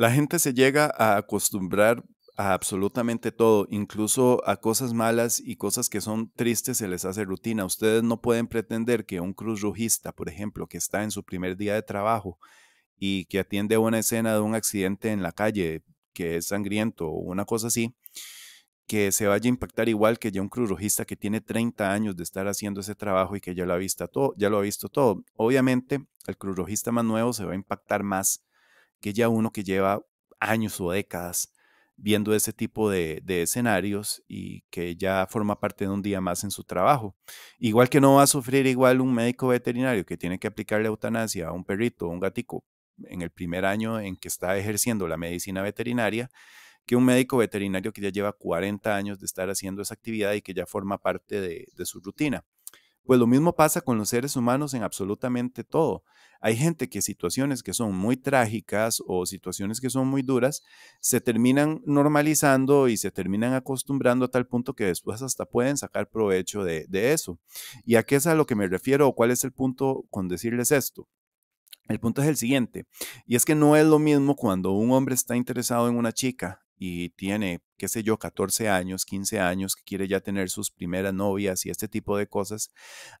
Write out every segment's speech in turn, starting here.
La gente se llega a acostumbrar a absolutamente todo, incluso a cosas malas y cosas que son tristes se les hace rutina. Ustedes no pueden pretender que un rojista, por ejemplo, que está en su primer día de trabajo y que atiende una escena de un accidente en la calle que es sangriento o una cosa así, que se vaya a impactar igual que ya un cruz rojista que tiene 30 años de estar haciendo ese trabajo y que ya lo ha visto todo. Ya lo ha visto todo. Obviamente, el rojista más nuevo se va a impactar más que ya uno que lleva años o décadas viendo ese tipo de, escenarios y que ya forma parte de un día más en su trabajo. Igual que no va a sufrir igual un médico veterinario que tiene que la eutanasia a un perrito o un gatico en el primer año en que está ejerciendo la medicina veterinaria, que un médico veterinario que ya lleva 40 años de estar haciendo esa actividad y que ya forma parte de su rutina. Pues lo mismo pasa con los seres humanos en absolutamente todo. Hay gente que situaciones que son muy trágicas o situaciones que son muy duras se terminan normalizando y se terminan acostumbrando a tal punto que después hasta pueden sacar provecho de, eso. ¿Y a qué es a lo que me refiero o cuál es el punto con decirles esto? El punto es el siguiente, y es que no es lo mismo cuando un hombre está interesado en una chica y tiene, qué sé yo, 14 años, 15 años, que quiere ya tener sus primeras novias y este tipo de cosas,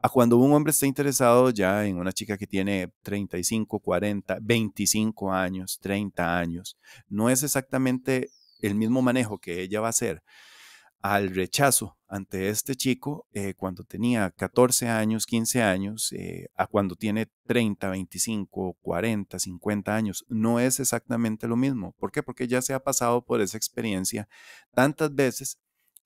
a cuando un hombre está interesado ya en una chica que tiene 35, 40, 25 años, 30 años. No es exactamente el mismo manejo que ella va a hacer al rechazo ante este chico eh, cuando tenía 14 años, 15 años, eh, a cuando tiene 30, 25, 40, 50 años. No es exactamente lo mismo. ¿Por qué? Porque ya se ha pasado por esa experiencia tantas veces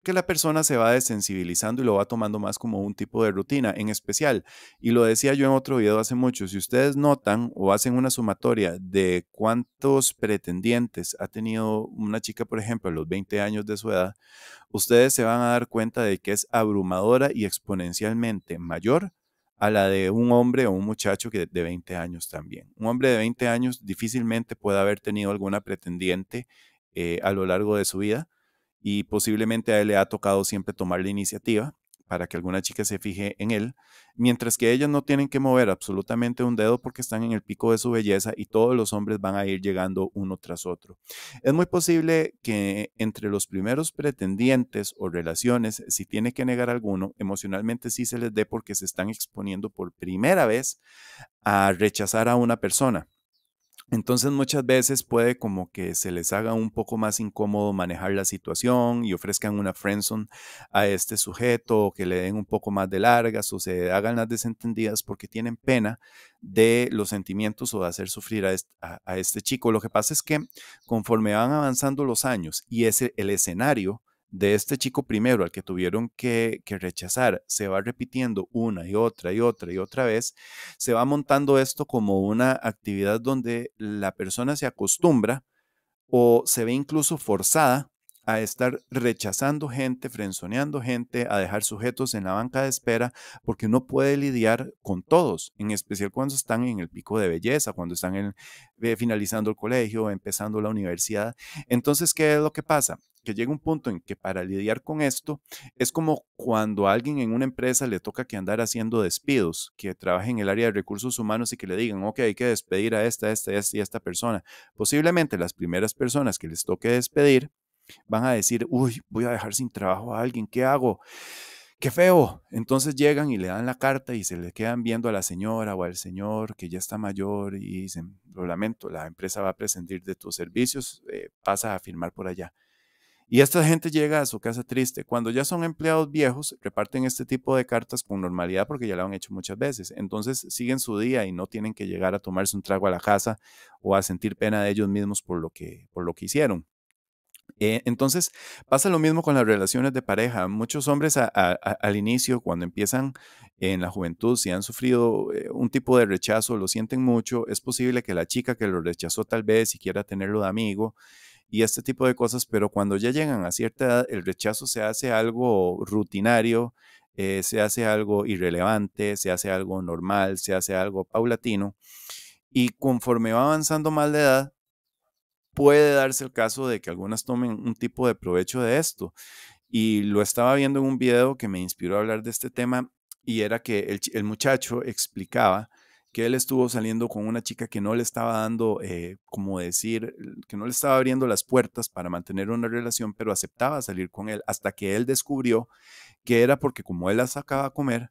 que la persona se va desensibilizando y lo va tomando más como un tipo de rutina en especial. Y lo decía yo en otro video hace mucho, si ustedes notan o hacen una sumatoria de cuántos pretendientes ha tenido una chica, por ejemplo, a los 20 años de su edad, ustedes se van a dar cuenta de que es abrumadora y exponencialmente mayor a la de un hombre o un muchacho que de 20 años también. Un hombre de 20 años difícilmente puede haber tenido alguna pretendiente eh, a lo largo de su vida y posiblemente a él le ha tocado siempre tomar la iniciativa para que alguna chica se fije en él, mientras que ellas no tienen que mover absolutamente un dedo porque están en el pico de su belleza y todos los hombres van a ir llegando uno tras otro. Es muy posible que entre los primeros pretendientes o relaciones, si tiene que negar alguno, emocionalmente sí se les dé porque se están exponiendo por primera vez a rechazar a una persona entonces muchas veces puede como que se les haga un poco más incómodo manejar la situación y ofrezcan una friendzone a este sujeto o que le den un poco más de largas o se hagan las desentendidas porque tienen pena de los sentimientos o de hacer sufrir a este, a este chico. Lo que pasa es que conforme van avanzando los años y ese, el escenario de este chico primero al que tuvieron que, que, rechazar se va repitiendo una y otra y otra y otra vez, se va montando esto como una actividad donde la persona se acostumbra o se ve incluso forzada a estar rechazando gente, frenzoneando gente, a dejar sujetos en la banca de espera, porque no puede lidiar con todos, en especial cuando están en el pico de belleza, cuando están eh, finalizando el colegio, empezando la universidad. Entonces, ¿qué es lo que pasa? que llega un punto en que para lidiar con esto es como cuando a alguien en una empresa le toca que andar haciendo despidos, que trabaje en el área de recursos humanos y que le digan, ok, hay que despedir a esta, esta, esta y esta persona. Posiblemente las primeras personas que les toque despedir van a decir, uy, voy a dejar sin trabajo a alguien, ¿qué hago? ¡Qué feo! Entonces llegan y le dan la carta y se le quedan viendo a la señora o al señor que ya está mayor y dicen, lo lamento, la empresa va a prescindir de tus servicios, pasa eh, a firmar por allá. Y esta gente llega a su casa triste. Cuando ya son empleados viejos, reparten este tipo de cartas con normalidad porque ya lo han hecho muchas veces. Entonces siguen su día y no tienen que llegar a tomarse un trago a la casa o a sentir pena de ellos mismos por lo que, por lo que hicieron. Eh, entonces, pasa lo mismo con las relaciones de pareja. Muchos hombres al inicio, cuando empiezan en la juventud, si han sufrido eh, un tipo de rechazo, lo sienten mucho, es posible que la chica que lo rechazó tal vez siquiera quiera tenerlo de amigo y este tipo de cosas, pero cuando ya llegan a cierta edad, el rechazo se hace algo rutinario, eh, se hace algo irrelevante, se hace algo normal, se hace algo paulatino. Y conforme va avanzando más de edad, puede darse el caso de que algunas tomen un tipo de provecho de esto. Y lo estaba viendo en un video que me inspiró a hablar de este tema y era que el, muchacho explicaba que él estuvo saliendo con una chica que no le estaba dando, eh, como decir, que no le estaba abriendo las puertas para mantener una relación, pero aceptaba salir con él hasta que él descubrió que era porque como él la sacaba a comer,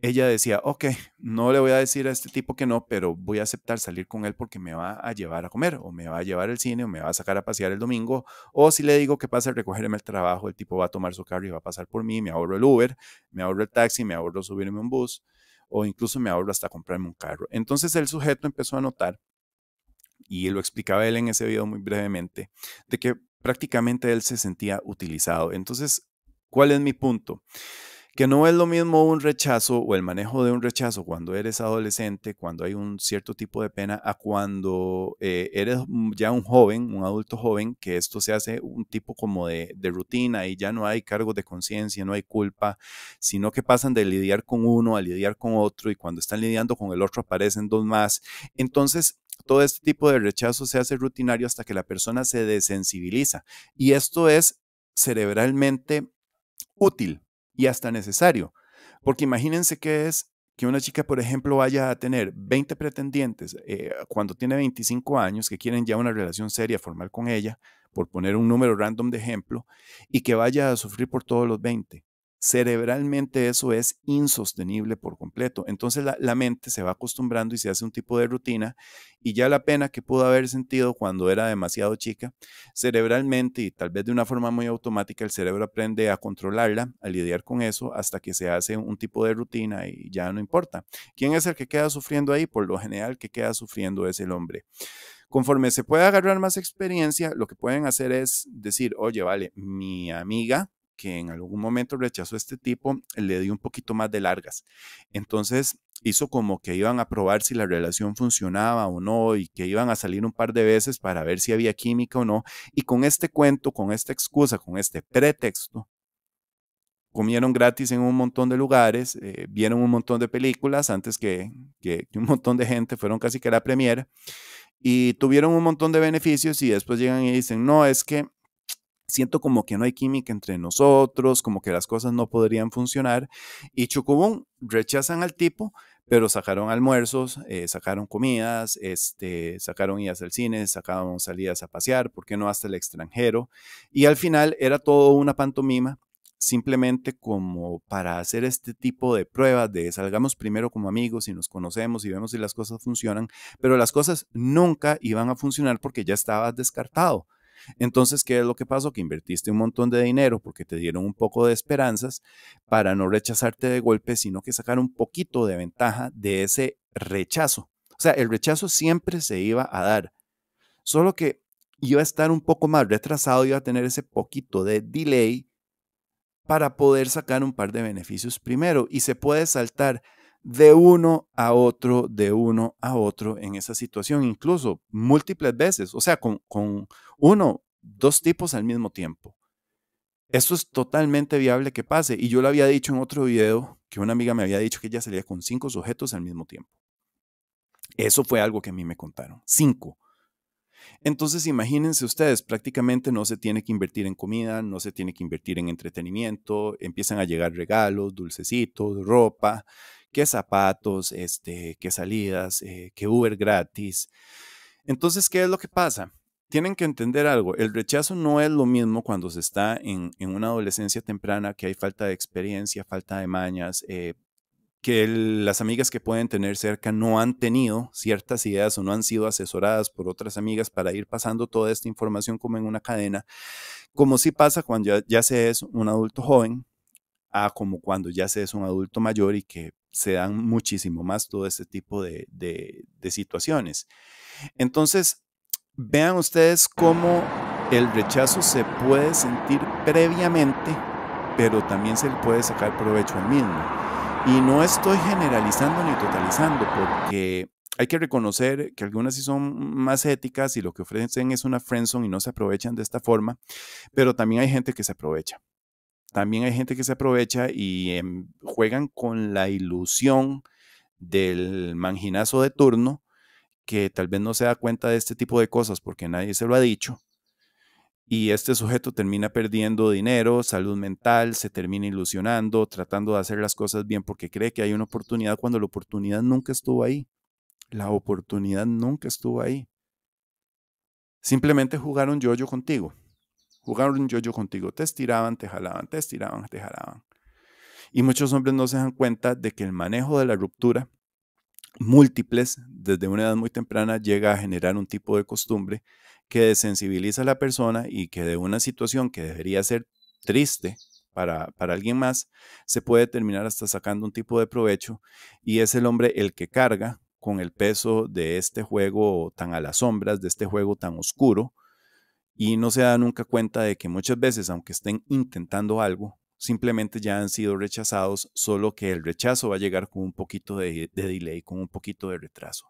ella decía, ok, no le voy a decir a este tipo que no, pero voy a aceptar salir con él porque me va a llevar a comer, o me va a llevar al cine, o me va a sacar a pasear el domingo, o si le digo que pase a recogerme el trabajo, el tipo va a tomar su carro y va a pasar por mí, me ahorro el Uber, me ahorro el taxi, me ahorro subirme un bus, o incluso me ahorro hasta comprarme un carro. Entonces el sujeto empezó a notar, y lo explicaba él en ese video muy brevemente, de que prácticamente él se sentía utilizado. Entonces, ¿cuál es mi punto? que no es lo mismo un rechazo o el manejo de un rechazo cuando eres adolescente, cuando hay un cierto tipo de pena, a cuando eh, eres ya un joven, un adulto joven, que esto se hace un tipo como de, de rutina y ya no hay cargo de conciencia, no hay culpa, sino que pasan de lidiar con uno a lidiar con otro y cuando están lidiando con el otro aparecen dos más. Entonces, todo este tipo de rechazo se hace rutinario hasta que la persona se desensibiliza y esto es cerebralmente útil y hasta necesario. Porque imagínense que es que una chica, por ejemplo, vaya a tener 20 pretendientes eh, cuando tiene 25 años que quieren ya una relación seria, formal con ella, por poner un número random de ejemplo, y que vaya a sufrir por todos los 20 cerebralmente eso es insostenible por completo. Entonces la, mente se va acostumbrando y se hace un tipo de rutina y ya la pena que pudo haber sentido cuando era demasiado chica, cerebralmente y tal vez de una forma muy automática, el cerebro aprende a controlarla, a lidiar con eso hasta que se hace un tipo de rutina y ya no importa. ¿Quién es el que queda sufriendo ahí? Por lo general, que queda sufriendo es el hombre conforme se puede agarrar más experiencia, lo que pueden hacer es decir, oye, vale, mi amiga que en algún momento rechazó este tipo, le dio un poquito más de largas. Entonces hizo como que iban a probar si la relación funcionaba o no y que iban a salir un par de veces para ver si había química o no. Y con este cuento, con esta excusa, con este pretexto, comieron gratis en un montón de lugares, eh, vieron un montón de películas antes que, un montón de gente, fueron casi que a la premiera y tuvieron un montón de beneficios y después llegan y dicen, no, es que siento como que no hay química entre nosotros, como que las cosas no podrían funcionar. Y Chocobón, rechazan al tipo, pero sacaron almuerzos, eh, sacaron comidas, este, sacaron idas al cine, sacaron salidas a pasear, ¿por qué no hasta el extranjero? Y al final era todo una pantomima simplemente como para hacer este tipo de pruebas de salgamos primero como amigos y nos conocemos y vemos si las cosas funcionan, pero las cosas nunca iban a funcionar porque ya estabas descartado. Entonces, ¿qué es lo que pasó? Que invertiste un montón de dinero porque te dieron un poco de esperanzas para no rechazarte de golpe, sino que sacar un poquito de ventaja de ese rechazo. O sea, el rechazo siempre se iba a dar, solo que iba a estar un poco más retrasado, iba a tener ese poquito de delay para poder sacar un par de beneficios primero y se puede saltar de uno a otro, de uno a otro en esa situación, incluso múltiples veces, o sea, con, uno, dos tipos al mismo tiempo. Eso es totalmente viable que pase. Y yo lo había dicho en otro video, que una amiga me había dicho que ella salía con cinco sujetos al mismo tiempo. Eso fue algo que a mí me contaron. Cinco. Entonces, imagínense ustedes, prácticamente no se tiene que invertir en comida, no se tiene que invertir en entretenimiento, empiezan a llegar regalos, dulcecitos, ropa, ¿Qué zapatos, este, qué salidas, eh, ¿Qué Uber gratis. Entonces, ¿qué es lo que pasa? Tienen que entender algo, el rechazo no es lo mismo cuando se está en, una adolescencia temprana, que hay falta de experiencia, falta de mañas, eh, que las amigas que pueden tener cerca no han tenido ciertas ideas o no han sido asesoradas por otras amigas para ir pasando toda esta información como en una cadena, como si pasa cuando ya se es un adulto joven como cuando ya se es un adulto mayor y que se dan muchísimo más todo este tipo de, situaciones. Entonces, vean ustedes cómo el rechazo se puede sentir previamente, pero también se le puede sacar provecho al mismo. Y no estoy generalizando ni totalizando, porque hay que reconocer que algunas sí son más éticas y lo que ofrecen es una friendzone y no se aprovechan de esta forma, pero también hay gente que se aprovecha. También hay gente que se aprovecha y em, juegan con la ilusión del manginazo de turno que tal vez no se da cuenta de este tipo de cosas porque nadie se lo ha dicho. Y este sujeto termina perdiendo dinero, salud mental, se termina ilusionando, tratando de hacer las cosas bien porque cree que hay una oportunidad cuando la oportunidad nunca estuvo ahí. La oportunidad nunca estuvo ahí. Simplemente jugaron yo-yo contigo jugaron yo-yo contigo, te estiraban, te jalaban, te estiraban, te jalaban. Y muchos hombres no se dan cuenta de que el manejo de la ruptura múltiples desde una edad muy temprana llega a generar un tipo de costumbre que desensibiliza a la persona y que de una situación que debería ser triste para, para, alguien más, se puede terminar hasta sacando un tipo de provecho y es el hombre el que carga con el peso de este juego tan a las sombras, de este juego tan oscuro, y no se da nunca cuenta de que muchas veces, aunque estén intentando algo, simplemente ya han sido rechazados, solo que el rechazo va a llegar con un poquito de, de delay, con un poquito de retraso.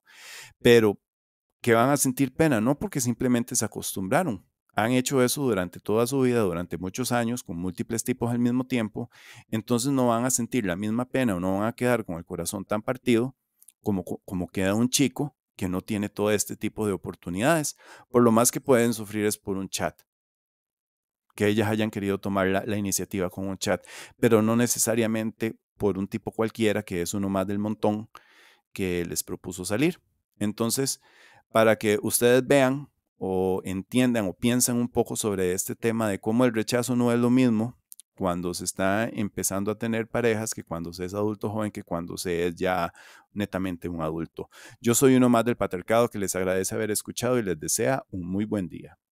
Pero que van a sentir pena, no porque simplemente se acostumbraron, han hecho eso durante toda su vida, durante muchos años, con múltiples tipos al mismo tiempo, entonces no van a sentir la misma pena o no van a quedar con el corazón tan partido como, como queda un chico que no tiene todo este tipo de oportunidades. Por lo más que pueden sufrir es por un chat que ellas hayan querido tomar la, iniciativa con un chat, pero no necesariamente por un tipo cualquiera que es uno más del montón que les propuso salir. Entonces, para que ustedes vean o entiendan o piensen un poco sobre este tema de cómo el rechazo no es lo mismo cuando se está empezando a tener parejas que cuando se es adulto joven, que cuando se es ya netamente un adulto. Yo soy uno más del patriarcado que les agradece haber escuchado y les desea un muy buen día.